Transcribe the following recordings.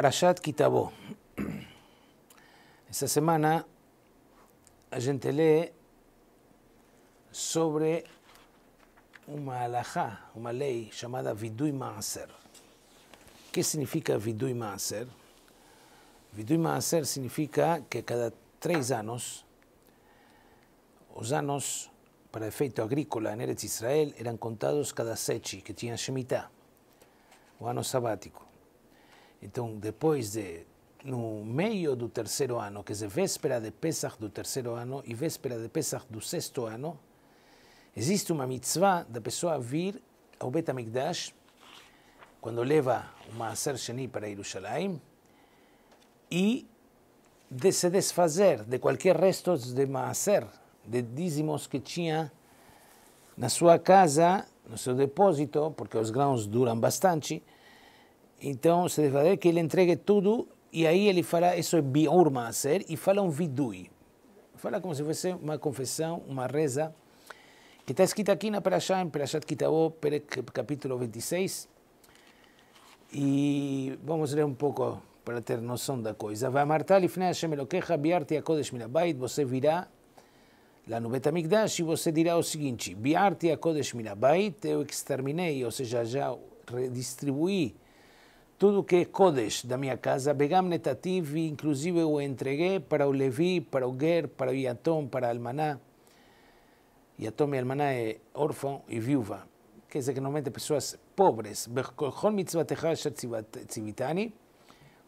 Parashat Kitabó. Esta semana la gente lee sobre una una ley llamada Vidui Maaser. ¿Qué significa Vidui Maaser? Vidui Maaser significa que cada tres años, los años para efecto agrícola en Eretz Israel eran contados cada sechi, que tenía Shemitah, o año sabático. Então, depois de no meio do terceiro ano, quer é dizer, véspera de Pesach do terceiro ano e véspera de Pesach do sexto ano, existe uma mitzvah da pessoa vir ao Bet HaMikdash, quando leva uma Aser Sheni para Yerushalayim, e de se desfazer de qualquer resto de Maaser, de dízimos que tinha na sua casa, no seu depósito, porque os grãos duram bastante, então se deve fazer que ele entregue tudo e aí ele fala, isso é biurmaser e fala um vidui. Fala como se fosse uma confissão, uma reza, que está escrita aqui na Perashá, em Perashat Kitabó, capítulo 26. E vamos ler um pouco para ter noção da coisa. Vamartá lifnei Hashem Eloqueja, biarti a Minabait, você virá lá no Betamigdash e você dirá o seguinte, biarti a Minabait, eu exterminei, ou seja, já redistribuí, tudo que é Kodesh da minha casa, Begam Netativ, inclusive eu entreguei para o Levi, para o Ger, para o Yatom, para a Almaná. Yatom e Almaná é órfão e viúva. Quer dizer que normalmente pessoas pobres. Bechol mitzvatecha tzivitani,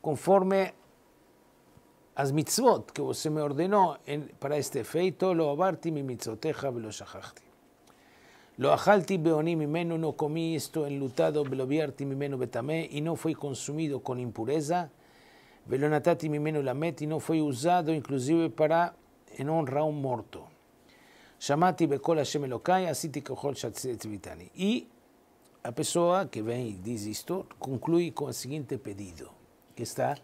conforme as mitzvot que você me ordenou para este efeito, lo abarti mi mitzvotecha velo shachachti. Lo ajalti beoní mi no comí esto enlutado, beloviarti mi meno betamé, y no fue consumido con impureza. belonatati mi meno la meti, no fue usado inclusive para en honra a un muerto. Shamati bekol Hashem Elokai, asiti kohol vitani. Y la persona que vem y diz isto conclui com o seguinte pedido, que está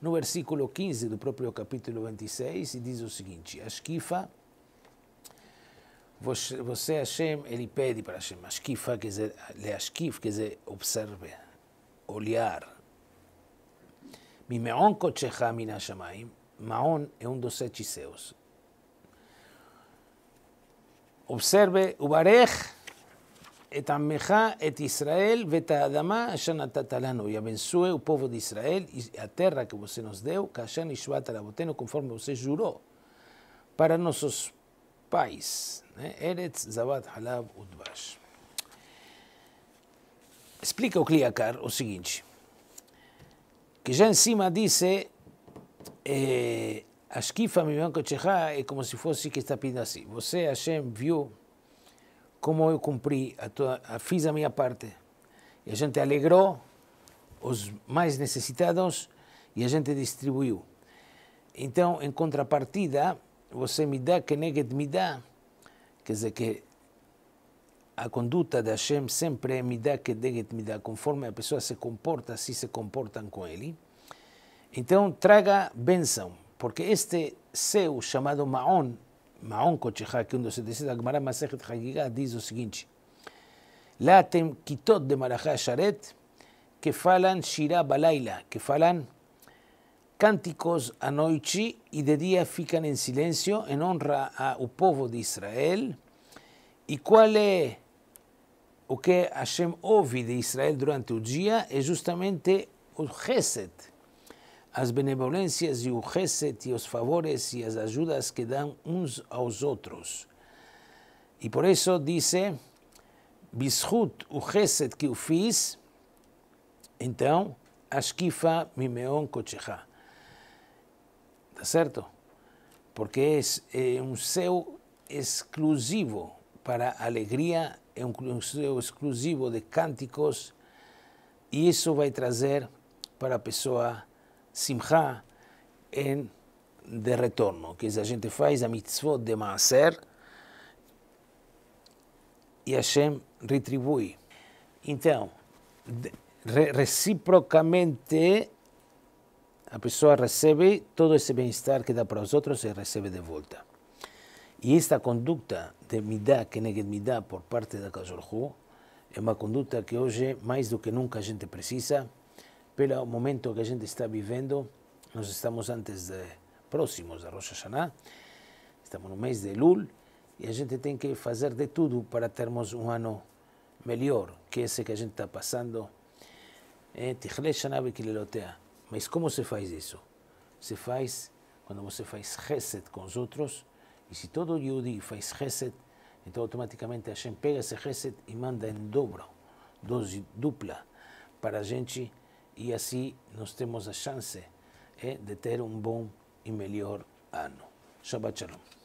no versículo 15 del propio capítulo 26, e diz o seguinte: Ashkifa você, você Hashem, ele pede para Hashem, Ashkifa, que é Leashkif, que é observe, olhar. Mimeon Kotcheha Minashamaim, Maon é um dos sete céus. Observe, o Etamecha, Et Israel, Veta Adama, Ashanatatalano, e abençoe o povo de Israel e a terra que você nos deu, a Kashan Ishvatalaboteno, conforme você jurou para nossos pais país, né? Eretz, Zabat Halab, Udbash. Explica o Kliakar o seguinte, que já em cima disse eh, Ashkifa Mivankotchechá é como se fosse que está pedindo assim, você, Hashem, viu como eu cumpri, a tua, a, fiz a minha parte, e a gente alegrou os mais necessitados e a gente distribuiu. Então, em contrapartida, você me midah keneged midah, quer dizer que a conduta de Hashem sempre é midah me dá conforme a pessoa se comporta, assim se comportam com ele. Então traga benção, porque este seu chamado Maon, Maon Kochechá, que é um dos 76 Gemara Masechet Hagigah, diz o seguinte, lá tem kitot de Marajá Sharet, que falam Shirá Balaila, que falam Cânticos à noite e de dia ficam em silêncio em honra ao povo de Israel. E qual é o que Hashem ouve de Israel durante o dia? É justamente o Chesed, as benevolências e o Chesed e os favores e as ajudas que dão uns aos outros. E por isso disse, Bishut o Chesed que eu fiz, então, Ashkifa Mimeon Kochecha certo? Porque é, é um céu exclusivo para alegria, é um céu exclusivo de cânticos, e isso vai trazer para a pessoa simcha em, de retorno, que a gente faz a mitzvot de Maaser e Hashem retribui. Então, reciprocamente, a pessoa recebe todo esse bem-estar que dá para os outros e recebe de volta. E esta conduta de midá, que me midá, por parte da Kajorhu, é uma conduta que hoje, mais do que nunca, a gente precisa. Pelo momento que a gente está vivendo, nós estamos antes de próximos da Rosh Hashanah, estamos no mês de Lul, e a gente tem que fazer de tudo para termos um ano melhor que é esse que a gente está passando. תכלה שנה בקללותיה. Mas como se faz isso? Se faz quando você faz reset com os outros, e se todo Yudi faz reset, então automaticamente a gente pega esse reset e manda em dobro, dose dupla, para a gente, e assim nós temos a chance é, de ter um bom e melhor ano. Shabbat Shalom.